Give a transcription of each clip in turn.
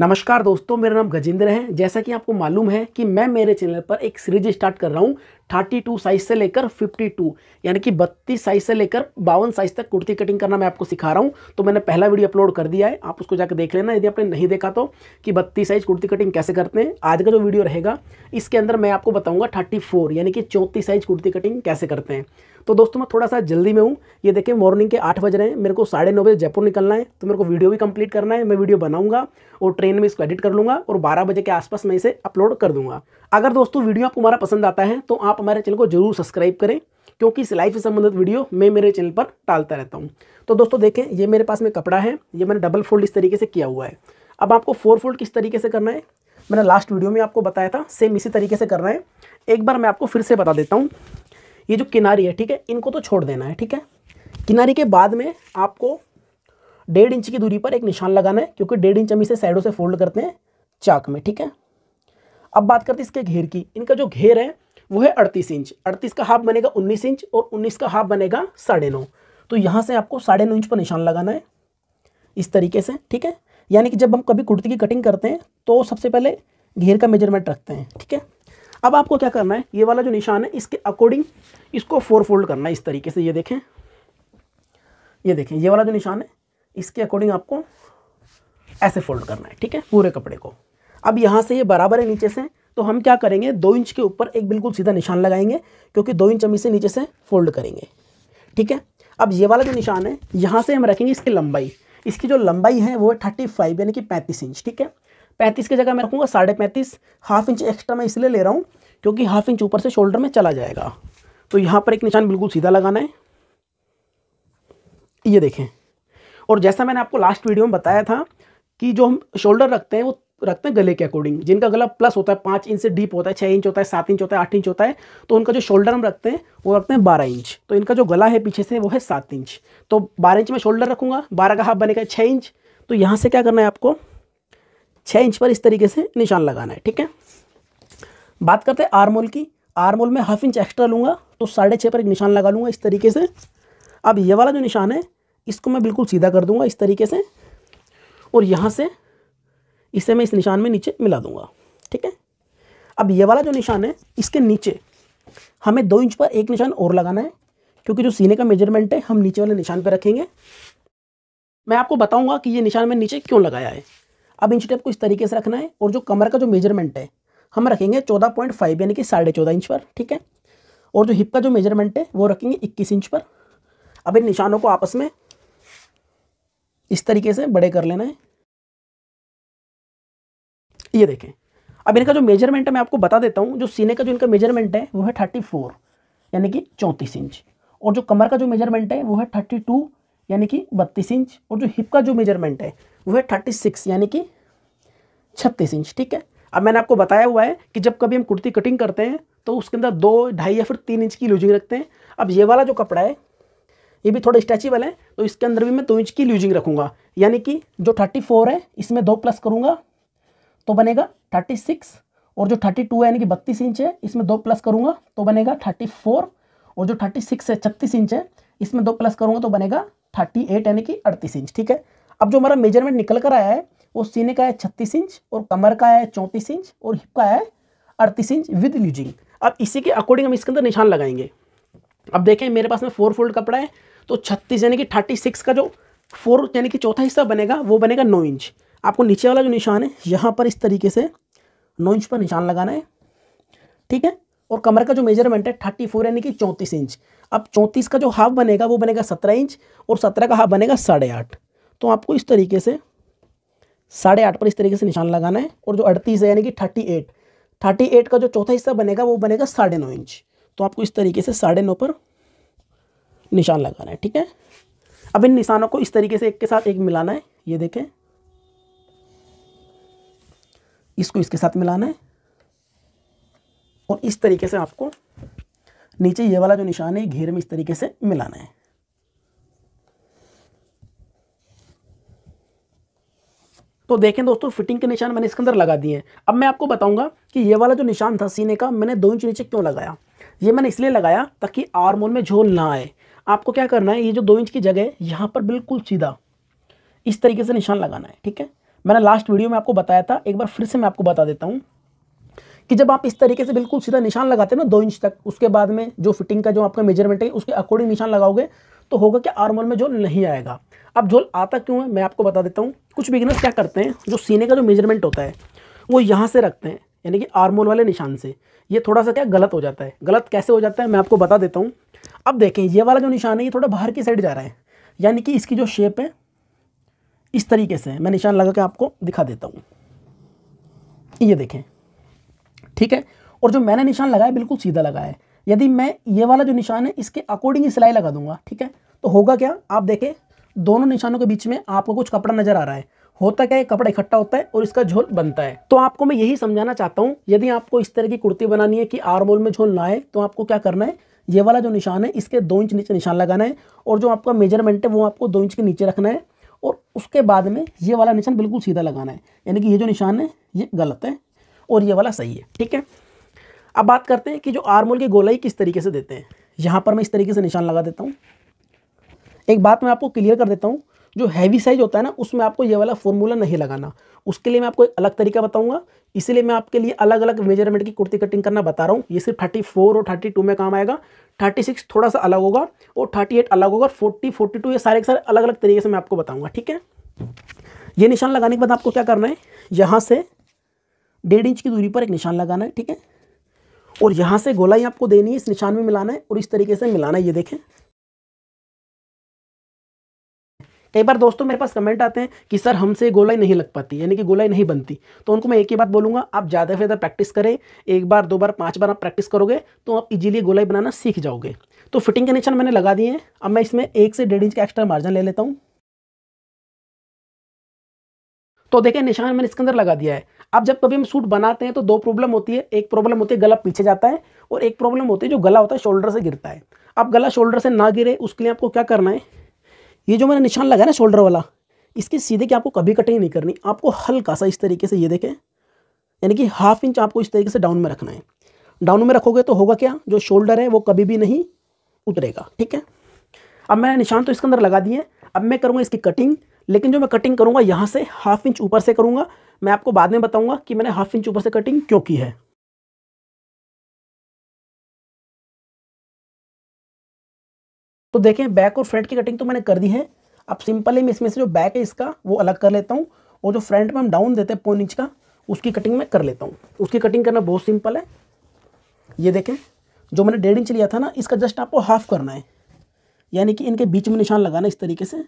नमस्कार दोस्तों मेरा नाम गजेंद्र है जैसा कि आपको मालूम है कि मैं मेरे चैनल पर एक सीरीज स्टार्ट कर रहा हूँ थर्टी टू साइज से लेकर फिफ्टी टू यानी कि बत्तीस साइज से लेकर बावन साइज तक कुर्ती कटिंग करना मैं आपको सिखा रहा हूँ तो मैंने पहला वीडियो अपलोड कर दिया है आप उसको जाकर देख लेना यदि आपने नहीं देखा तो कि बत्तीस साइज कुर्ती कटिंग कैसे करते हैं आज का जो वीडियो रहेगा इसके अंदर मैं आपको बताऊँगा थर्टी फोर यानी कि चौंतीस साइज कुर्ती कटिंग कैसे करते हैं तो दोस्तों मैं थोड़ा सा जल्दी में हूँ ये देखें मॉर्निंग के आठ बज रहे हैं मेरे को साढ़े नौ बजे जयपुर निकलना है तो मेरे को वीडियो भी कंप्लीट करना है मैं वीडियो बनाऊंगा और ट्रेन में इसको एडिट कर लूँगा और बारह बजे के आसपास मैं इसे अपलोड कर दूँगा अगर दोस्तों वीडियो आपको हमारा पसंद आता है तो आप आप हमारे चैनल को जरूर सब्सक्राइब करें क्योंकि सिलाई से संबंधित वीडियो मैं मेरे चैनल पर टालता रहता हूँ तो दोस्तों देखें ये मेरे पास में कपड़ा है ये मैंने डबल फोल्ड इस तरीके से किया हुआ है अब आपको फोर फोल्ड किस तरीके से करना है मैंने लास्ट वीडियो में आपको बताया था सेम इसी तरीके से करना है एक बार मैं आपको फिर से बता देता हूँ ये जो किनारी है ठीक है इनको तो छोड़ देना है ठीक है किनारी के बाद में आपको डेढ़ इंच की दूरी पर एक निशान लगाना है क्योंकि डेढ़ इंच हम इसे साइडों से फोल्ड करते हैं चाक में ठीक है अब बात करते हैं इसके घेर की इनका जो घेर है वो है अड़तीस इंच अड़तीस का हाफ बनेगा उन्नीस इंच और उन्नीस का हाफ बनेगा साढ़े नौ तो यहाँ से आपको साढ़े नौ इंच पर निशान लगाना है इस तरीके से ठीक है यानी कि जब हम कभी कुर्ती की कटिंग करते हैं तो सबसे पहले घेर का मेजरमेंट रखते हैं ठीक है अब आपको क्या करना है ये वाला जो निशान है इसके अकॉर्डिंग इसको फोर फोल्ड करना है इस तरीके से ये देखें ये देखें ये वाला जो निशान है इसके अकॉर्डिंग आपको ऐसे फोल्ड करना है ठीक है पूरे कपड़े को अब यहाँ से ये बराबर है नीचे से तो हम क्या करेंगे दो इंच के ऊपर एक बिल्कुल सीधा निशान लगाएंगे क्योंकि दो इंच हम इसे नीचे से फोल्ड करेंगे ठीक है अब ये वाला जो निशान है यहाँ से हम रखेंगे इसकी लंबाई इसकी जो लंबाई है वो है थर्टी फाइव यानी कि पैंतीस इंच ठीक है पैंतीस की जगह मैं रखूँगा साढ़े पैंतीस हाफ इंच एक्स्ट्रा मैं इसलिए ले रहा हूँ क्योंकि हाफ इंच ऊपर से शोल्डर में चला जाएगा तो यहाँ पर एक निशान बिल्कुल सीधा लगाना है ये देखें और जैसा मैंने आपको लास्ट वीडियो में बताया था कि जो हम शोल्डर रखते हैं वो रखते हैं गले के अकॉर्डिंग जिनका गला प्लस होता है पाँच इंच से डीप होता है छः इंच होता है सात इंच होता है आठ इंच होता है तो उनका जो शोल्डर हम रखते हैं वो रखते हैं बारह इंच तो इनका जो गला है पीछे से वो है सात इंच तो बारह इंच में शोल्डर रखूँगा बारह का हाफ बनेगा छः इंच तो यहाँ से क्या करना है आपको छः इंच पर इस तरीके से निशान लगाना है ठीक है बात करते हैं आरमोल की आरमोल में हाफ इंच एक्स्ट्रा लूँगा तो साढ़े छः पर एक निशान लगा लूँगा इस तरीके से अब ये वाला जो निशान है इसको मैं बिल्कुल सीधा कर दूँगा इस तरीके से और यहाँ से इसे मैं इस निशान में नीचे मिला दूंगा ठीक है अब ये वाला जो निशान है इसके नीचे हमें दो इंच पर एक निशान और लगाना है क्योंकि जो सीने का मेजरमेंट है हम नीचे वाले निशान पर रखेंगे मैं आपको बताऊंगा कि ये निशान मैं नीचे क्यों लगाया है अब इंच टेप को इस तरीके से रखना है और जो कमर का जो मेजरमेंट है हम रखेंगे चौदह पॉइंट फाइव यानी कि साढ़े चौदह इंच पर ठीक है और जो हिप का जो मेजरमेंट है वो रखेंगे इक्कीस इंच पर अब इन निशानों को आपस में इस तरीके से बड़े कर लेना है ये देखें अब इनका जो मेजरमेंट है मैं आपको बता देता हूँ जो सीने का जो इनका मेजरमेंट है वो है थर्टी फोर यानी कि चौंतीस इंच और जो कमर का जो मेजरमेंट है वो है थर्टी टू यानी कि बत्तीस इंच और जो हिप का जो मेजरमेंट है वो है थर्टी सिक्स यानी कि छत्तीस इंच ठीक है अब मैंने आपको बताया हुआ है कि जब कभी हम कुर्ती कटिंग करते हैं तो उसके अंदर दो ढाई या फिर तीन इंच की लूजिंग रखते हैं अब ये वाला जो कपड़ा है ये भी थोड़ा स्ट्रेचेबल है तो इसके अंदर भी मैं दो इंच की लूजिंग रखूँगा यानी कि जो थर्टी फोर है इसमें दो प्लस करूँगा तो बनेगा थर्टी सिक्स और जो थर्टी टू है यानी कि बत्तीस इंच है इसमें दो प्लस करूंगा तो बनेगा थर्टी फोर और जो थर्टी सिक्स है छत्तीस इंच है इसमें दो प्लस करूंगा तो बनेगा थर्टी एट यानी कि अड़तीस इंच ठीक है अब जो हमारा मेजरमेंट निकल कर आया है वो सीने का है छत्तीस इंच और कमर का है चौंतीस इंच और हिप का है अड़तीस इंच विद लूजिंग अब इसी के अकॉर्डिंग हम इसके अंदर निशान लगाएंगे अब देखें मेरे पास में फोर फोल्ड कपड़ा है तो छत्तीस यानी कि थर्टी सिक्स का जो फोर यानी कि चौथा हिस्सा बनेगा वो बनेगा नौ इंच आपको नीचे वाला जो निशान है यहाँ पर इस तरीके से नौ इंच पर निशान लगाना है ठीक है और कमर का जो मेजरमेंट है थर्टी फोर यानी कि चौंतीस इंच अब चौंतीस का जो हाफ बनेगा वो बनेगा सत्रह इंच और सत्रह का हाफ बनेगा साढ़े आठ तो आपको इस तरीके से साढ़े आठ पर इस तरीके से निशान लगाना है और जो अड़तीस है यानी कि थर्टी एट थर्टी एट का जो चौथा हिस्सा बनेगा वो बनेगा साढ़े नौ इंच तो आपको इस तरीके से साढ़े नौ पर निशान लगाना है ठीक है अब इन निशानों को इस तरीके से एक के साथ एक मिलाना है ये देखें इसको इसके साथ मिलाना है और इस तरीके से आपको नीचे ये वाला जो निशान है घेर में इस तरीके से मिलाना है तो देखें दोस्तों फिटिंग के निशान मैंने इसके अंदर लगा दिए हैं अब मैं आपको बताऊंगा कि ये वाला जो निशान था सीने का मैंने दो इंच नीचे क्यों लगाया ये मैंने इसलिए लगाया ताकि आर्मोन में झोल ना आए आपको क्या करना है ये जो दो इंच की जगह है यहाँ पर बिल्कुल सीधा इस तरीके से निशान लगाना है ठीक है मैंने लास्ट वीडियो में आपको बताया था एक बार फिर से मैं आपको बता देता हूँ कि जब आप इस तरीके से बिल्कुल सीधा निशान लगाते हैं ना दो इंच तक उसके बाद में जो फिटिंग का जो आपका मेजरमेंट है उसके अकॉर्डिंग निशान लगाओगे तो होगा कि आर्मर में झोल नहीं आएगा अब झोल आता क्यों है मैं आपको बता देता हूँ कुछ बिगनर्स क्या करते हैं जो सीने का जो मेजरमेंट होता है वो यहाँ से रखते हैं यानी कि आर्मोल वाले निशान से ये थोड़ा सा क्या गलत हो जाता है गलत कैसे हो जाता है मैं आपको बता देता हूँ अब देखें ये वाला जो निशान है ये थोड़ा बाहर की साइड जा रहा है यानी कि इसकी जो शेप है इस तरीके से मैं निशान लगा के आपको दिखा देता हूँ ये देखें ठीक है और जो मैंने निशान लगाया बिल्कुल सीधा लगाया है यदि मैं ये वाला जो निशान है इसके अकॉर्डिंग ही सिलाई लगा दूंगा ठीक है तो होगा क्या आप देखें दोनों निशानों के बीच में आपको कुछ कपड़ा नज़र आ रहा है होता क्या है कपड़ा इकट्ठा होता है और इसका झोल बनता है तो आपको मैं यही समझाना चाहता हूँ यदि आपको इस तरह की कुर्ती बनानी है कि आरमोल में झोल ना आए तो आपको क्या करना है ये वाला जो निशान है इसके दो इंच नीचे निशान लगाना है और जो आपका मेजरमेंट है वो आपको दो इंच के नीचे रखना है और उसके बाद में ये वाला निशान बिल्कुल सीधा लगाना है यानी कि ये जो निशान है ये गलत है और ये वाला सही है ठीक है अब बात करते हैं कि जो आर्मोल की गोलाई किस तरीके से देते हैं यहाँ पर मैं इस तरीके से निशान लगा देता हूँ एक बात मैं आपको क्लियर कर देता हूँ जो हैवी साइज होता है ना उसमें आपको ये वाला फॉर्मूला नहीं लगाना उसके लिए मैं आपको एक अलग तरीका बताऊंगा इसलिए मैं आपके लिए अलग अलग मेजरमेंट की कुर्ती कटिंग करना बता रहा हूँ ये सिर्फ थर्टी फोर और थर्टी टू में काम आएगा थर्टी सिक्स थोड़ा सा अलग होगा और थर्टी एट अलग होगा फोर्टी फोर्टी टू ये सारे के सारे अलग अलग तरीके से मैं आपको बताऊँगा ठीक है ये निशान लगाने के बाद आपको क्या करना है यहाँ से डेढ़ इंच की दूरी पर एक निशान लगाना है ठीक है और यहाँ से गोलाई आपको देनी है इस निशान में मिलाना है और इस तरीके से मिलाना है ये देखें कई बार दोस्तों मेरे पास कमेंट आते हैं कि सर हमसे गोलाई नहीं लग पाती यानी कि गोलाई नहीं बनती तो उनको मैं एक ही बात बोलूंगा आप ज़्यादा से ज़्यादा प्रैक्टिस करें एक बार दो बार पांच बार आप प्रैक्टिस करोगे तो आप इजीली गोलाई बनाना सीख जाओगे तो फिटिंग के निशान मैंने लगा दिए हैं अब मैं इसमें एक से डेढ़ इंच का एक्स्ट्रा मार्जिन ले लेता हूँ तो देखिए निशान मैंने इसके अंदर लगा दिया है अब जब कभी हम सूट बनाते हैं तो दो प्रॉब्लम होती है एक प्रॉब्लम होती है गला पीछे जाता है और एक प्रॉब्लम होती है जो गला होता है शोल्डर से गिरता है अब गला शोल्डर से ना गिरे उसके लिए आपको क्या करना है ये जो मैंने निशान लगाया ना शोल्डर वाला इसके सीधे की आपको कभी कटिंग नहीं करनी आपको हल्का सा इस तरीके से ये देखें यानी कि हाफ इंच आपको इस तरीके से डाउन में रखना है डाउन में रखोगे तो होगा क्या जो शोल्डर है वो कभी भी नहीं उतरेगा ठीक है अब मैंने निशान तो इसके अंदर लगा दिए अब मैं करूँगा इसकी कटिंग लेकिन जो मैं कटिंग करूँगा यहाँ से हाफ इंच ऊपर से करूँगा मैं आपको बाद में बताऊँगा कि मैंने हाफ इंच ऊपर से कटिंग क्यों की है तो देखें बैक और फ्रंट की कटिंग तो मैंने कर दी है अब सिंपली मैं इसमें से जो बैक है इसका वो अलग कर लेता हूँ और जो फ्रंट में हम डाउन देते हैं पौन इंच का उसकी कटिंग मैं कर लेता हूँ उसकी कटिंग करना बहुत सिंपल है ये देखें जो मैंने डेढ़ इंच लिया था ना इसका जस्ट आपको हाफ करना है यानी कि इनके बीच में निशान लगाना इस तरीके से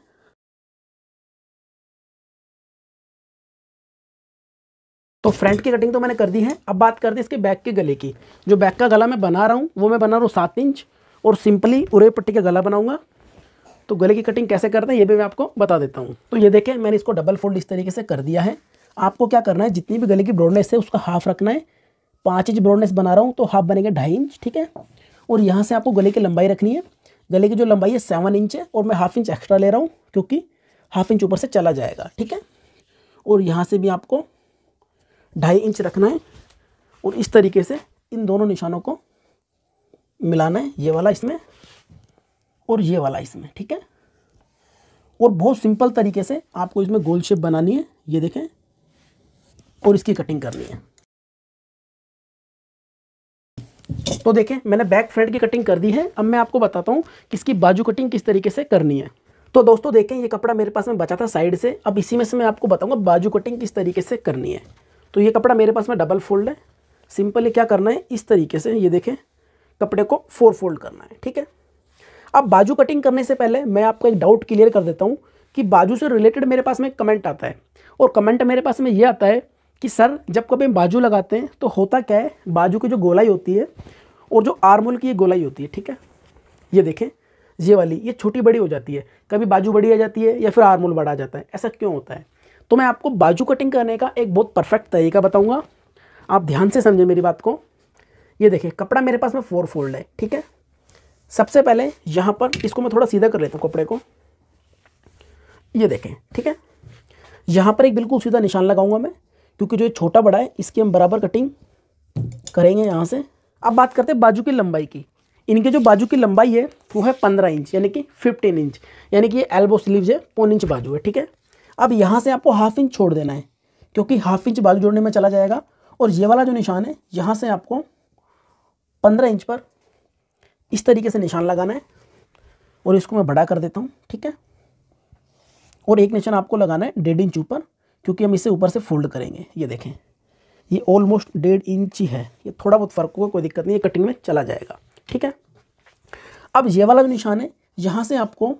तो फ्रंट की कटिंग तो मैंने कर दी है अब बात करते हैं इसके बैक के गले की जो बैक का गला मैं बना रहा हूँ वो मैं बना रहा हूँ सात इंच और सिंपली उरे पट्टी का गला बनाऊंगा तो गले की कटिंग कैसे करते हैं ये भी मैं आपको बता देता हूँ तो ये देखें मैंने इसको डबल फोल्ड इस तरीके से कर दिया है आपको क्या करना है जितनी भी गले की ब्रॉडनेस है उसका हाफ रखना है पाँच इंच ब्रॉडनेस बना रहा हूँ तो हाफ बनेगा ढाई इंच ठीक है और यहाँ से आपको गले की लंबाई रखनी है गले की जो लंबाई है सेवन इंच है और मैं हाफ इंच एक्स्ट्रा ले रहा हूँ क्योंकि हाफ इंच ऊपर से चला जाएगा ठीक है और यहाँ से भी आपको ढाई इंच रखना है और इस तरीके से इन दोनों निशानों को मिलाना है ये वाला इसमें और ये वाला इसमें ठीक है और बहुत सिंपल तरीके से आपको इसमें गोल शेप बनानी है ये देखें और इसकी कटिंग करनी है तो देखें मैंने बैक फ्रंट की कटिंग कर दी है अब मैं आपको बताता हूँ कि इसकी बाजू कटिंग किस तरीके से करनी है तो दोस्तों देखें ये कपड़ा मेरे पास में बचा था साइड से अब इसी में से मैं आपको बताऊंगा बाजू कटिंग किस तरीके से करनी है तो ये कपड़ा मेरे पास में डबल फोल्ड है सिंपली क्या करना है इस तरीके से ये देखें कपड़े को फोर फोल्ड करना है ठीक है अब बाजू कटिंग करने से पहले मैं आपको एक डाउट क्लियर कर देता हूँ कि बाजू से रिलेटेड मेरे पास में कमेंट आता है और कमेंट मेरे पास में ये आता है कि सर जब कभी हम बाजू लगाते हैं तो होता क्या है बाजू की जो गोलाई होती है और जो आर्मोल की ये गोलाई होती है ठीक है ये देखें ये वाली ये छोटी बड़ी हो जाती है कभी बाजू बड़ी आ जाती है या फिर आर्मोल बड़ा आ जाता है ऐसा क्यों होता है तो मैं आपको बाजू कटिंग करने का एक बहुत परफेक्ट तरीका बताऊँगा आप ध्यान से समझें मेरी बात को ये देखिए कपड़ा मेरे पास में फोर फोल्ड है ठीक है सबसे पहले यहाँ पर इसको मैं थोड़ा सीधा कर लेता हूँ कपड़े को ये देखें ठीक है यहाँ पर एक बिल्कुल सीधा निशान लगाऊंगा मैं क्योंकि जो ये छोटा बड़ा है इसकी हम बराबर कटिंग करेंगे यहाँ से अब बात करते हैं बाजू की लंबाई की इनके जो बाजू की लंबाई है वो है पंद्रह इंच यानी कि फिफ्टीन इंच यानी कि ये एल्बो स्लीव्स है पौन इंच बाजू है ठीक है अब यहाँ से आपको हाफ इंच छोड़ देना है क्योंकि हाफ इंच बाजू जोड़ने में चला जाएगा और ये वाला जो निशान है यहाँ से आपको पंद्रह इंच पर इस तरीके से निशान लगाना है और इसको मैं बड़ा कर देता हूँ ठीक है और एक निशान आपको लगाना है डेढ़ इंच ऊपर क्योंकि हम इसे ऊपर से फोल्ड करेंगे ये देखें ये ऑलमोस्ट डेढ़ इंच ही है ये थोड़ा बहुत फ़र्क होगा कोई दिक्कत नहीं ये कटिंग में चला जाएगा ठीक है अब ये वाला जो निशान है यहाँ से आपको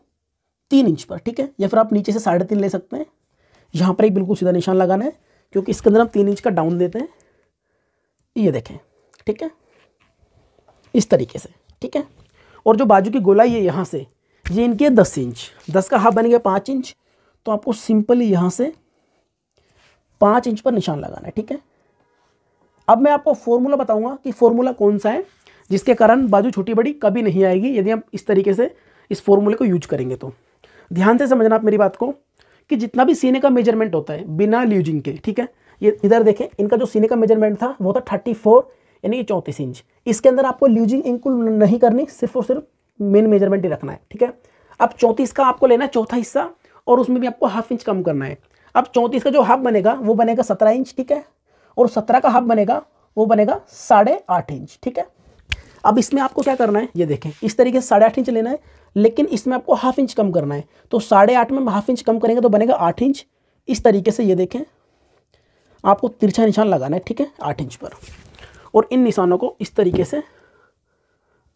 तीन इंच पर ठीक है या फिर आप नीचे से साढ़े तीन ले सकते हैं यहाँ पर एक बिल्कुल सीधा निशान लगाना है क्योंकि इसके अंदर हम तीन इंच का डाउन देते हैं ये देखें ठीक है इस तरीके से ठीक है और जो बाजू की गोलाई है यहाँ से ये इनके दस इंच दस का हाफ बन गया पाँच इंच तो आपको सिंपली यहाँ से पाँच इंच पर निशान लगाना है ठीक है अब मैं आपको फॉर्मूला बताऊंगा कि फॉर्मूला कौन सा है जिसके कारण बाजू छोटी बड़ी कभी नहीं आएगी यदि आप इस तरीके से इस फॉर्मूले को यूज करेंगे तो ध्यान से समझना आप मेरी बात को कि जितना भी सीने का मेजरमेंट होता है बिना ल्यूजिंग के ठीक है ये इधर देखें इनका जो सीने का मेजरमेंट था वो था थर्टी फोर यानी कि चौंतीस इंच इसके अंदर आपको ल्यूजिंग इंक्लूड नहीं करनी सिर्फ और सिर्फ मेन मेजरमेंट ही रखना है ठीक है अब चौंतीस का आपको लेना है चौथा हिस्सा और उसमें भी आपको हाफ इंच कम करना है अब चौंतीस का जो हाफ बनेगा वो बनेगा सत्रह इंच ठीक है और सत्रह का हाफ बनेगा वो बनेगा साढ़े आठ इंच ठीक है अब इसमें आपको क्या करना है ये देखें इस तरीके से साढ़े आठ इंच लेना है लेकिन इसमें आपको हाफ इंच कम करना है तो साढ़े आठ में हाफ इंच कम करेंगे तो बनेगा आठ इंच इस तरीके से ये देखें आपको तिरछा निशान लगाना है ठीक है आठ इंच पर और इन निशानों को इस तरीके से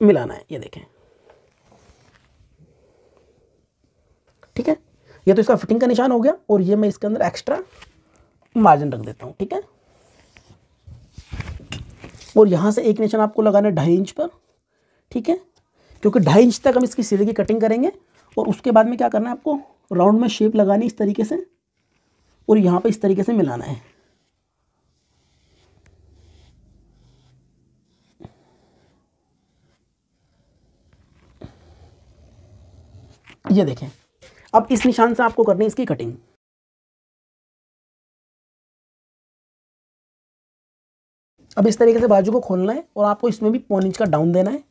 मिलाना है ये देखें ठीक है ये तो इसका फिटिंग का निशान हो गया और ये मैं इसके अंदर एक्स्ट्रा मार्जिन रख देता हूँ ठीक है और यहाँ से एक निशान आपको लगाना है ढाई इंच पर ठीक है क्योंकि ढाई इंच तक हम इसकी सीधे की कटिंग करेंगे और उसके बाद में क्या करना है आपको राउंड में शेप लगानी इस तरीके से और यहाँ पर इस तरीके से मिलाना है ये देखें अब इस निशान से आपको करनी है इसकी कटिंग अब इस तरीके से बाजू को खोलना है और आपको इसमें भी पौन इंच का डाउन देना है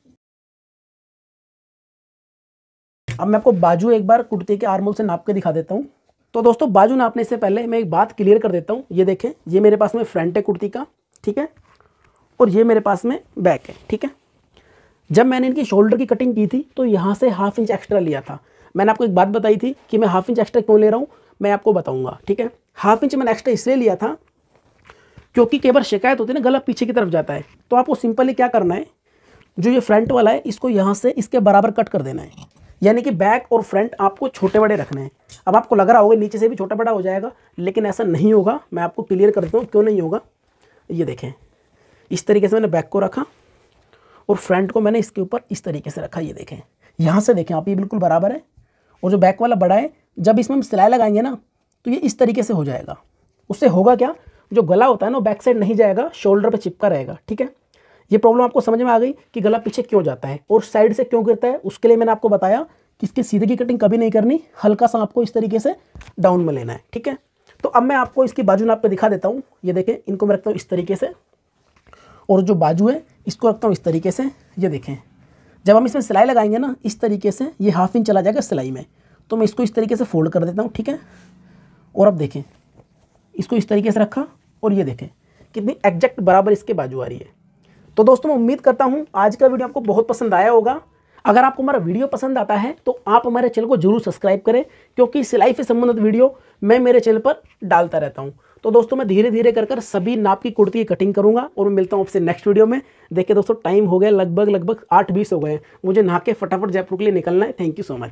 अब मैं आपको बाजू एक बार कुर्ते के आर्मोल से नाप के दिखा देता हूँ तो दोस्तों बाजू नापने से पहले मैं एक बात क्लियर कर देता हूँ ये देखें ये मेरे पास में फ्रंट है कुर्ती का ठीक है और ये मेरे पास में बैक है ठीक है जब मैंने इनकी शोल्डर की कटिंग की थी तो यहाँ से हाफ इंच एक्स्ट्रा लिया था मैंने आपको एक बात बताई थी कि मैं हाफ इंच एक्स्ट्रा क्यों ले रहा हूँ मैं आपको बताऊँगा ठीक है हाफ इंच मैंने एक्स्ट्रा इसलिए लिया था क्योंकि कई बार शिकायत होती है ना गला पीछे की तरफ जाता है तो आपको सिंपली क्या करना है जो ये फ्रंट वाला है इसको यहाँ से इसके बराबर कट कर देना है यानी कि बैक और फ्रंट आपको छोटे बड़े रखने हैं अब आपको लग रहा होगा नीचे से भी छोटा बड़ा हो जाएगा लेकिन ऐसा नहीं होगा मैं आपको क्लियर कर देता हूँ क्यों नहीं होगा ये देखें इस तरीके से मैंने बैक को रखा और फ्रंट को मैंने इसके ऊपर इस तरीके से रखा ये देखें यहाँ से देखें आप ये बिल्कुल बराबर है और जो बैक वाला बड़ा है जब इसमें हम सिलाई लगाएंगे ना तो ये इस तरीके से हो जाएगा उससे होगा क्या जो गला होता है ना वो बैक साइड नहीं जाएगा शोल्डर पर चिपका रहेगा ठीक है ये प्रॉब्लम आपको समझ में आ गई कि गला पीछे क्यों जाता है और साइड से क्यों गिरता है उसके लिए मैंने आपको बताया कि इसके सीधे की कटिंग कभी नहीं करनी हल्का सा आपको इस तरीके से डाउन में लेना है ठीक है तो अब मैं आपको इसकी बाजू नाप पर दिखा देता हूँ ये देखें इनको मैं रखता हूँ इस तरीके से और जो बाजू है इसको रखता हूँ इस तरीके से ये देखें जब हम इसमें सिलाई लगाएंगे ना इस तरीके से ये हाफ इंच चला जाएगा सिलाई में तो मैं इसको इस तरीके से फोल्ड कर देता हूँ ठीक है और अब देखें इसको इस तरीके से रखा और ये देखें कितनी एग्जैक्ट बराबर इसके बाजू आ रही है तो दोस्तों मैं उम्मीद करता हूँ आज का वीडियो आपको बहुत पसंद आया होगा अगर आपको हमारा वीडियो पसंद आता है तो आप हमारे चैनल को जरूर सब्सक्राइब करें क्योंकि सिलाई से संबंधित वीडियो मैं मेरे चैनल पर डालता रहता हूँ तो दोस्तों मैं धीरे धीरे कर कर सभी नाप की कुर्ती की कटिंग करूँगा और मैं मिलता हूँ आपसे नेक्स्ट वीडियो में देखिए दोस्तों टाइम हो गया लगभग लगभग आठ बीस हो गए मुझे नहा के फटाफट जयपुर के लिए निकलना है थैंक यू सो मच